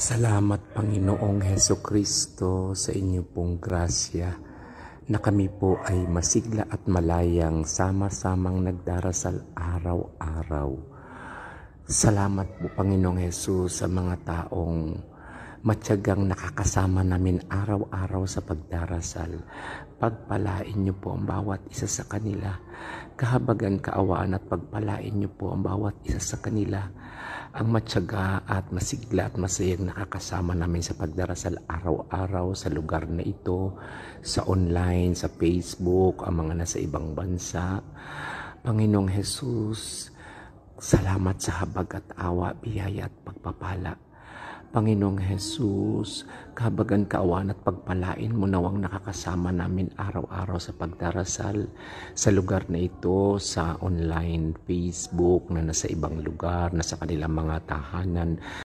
Salamat Panginoong Heso Kristo sa inyo pong grasya na kami po ay masigla at malayang sama-samang nagdarasal araw-araw. Salamat po Panginoong Heso sa mga taong matyagang nakakasama namin araw-araw sa pagdarasal. Pagpalain niyo po ang bawat isa sa kanila. Kahabagan, kaawaan at pagpalain niyo po ang bawat isa sa kanila. Ang matyaga at masigla at masayang nakakasama namin sa pagdarasal araw-araw sa lugar na ito, sa online, sa Facebook, ang mga nasa ibang bansa. Panginoong Jesus, salamat sa habag at awa, biyaya at pagpapala Panginoong Jesus, kabagan kaawan at pagpalain mo nawang nakakasama namin araw-araw sa pagdarasal sa lugar na ito, sa online, Facebook, na nasa ibang lugar, nasa kanilang mga tahanan.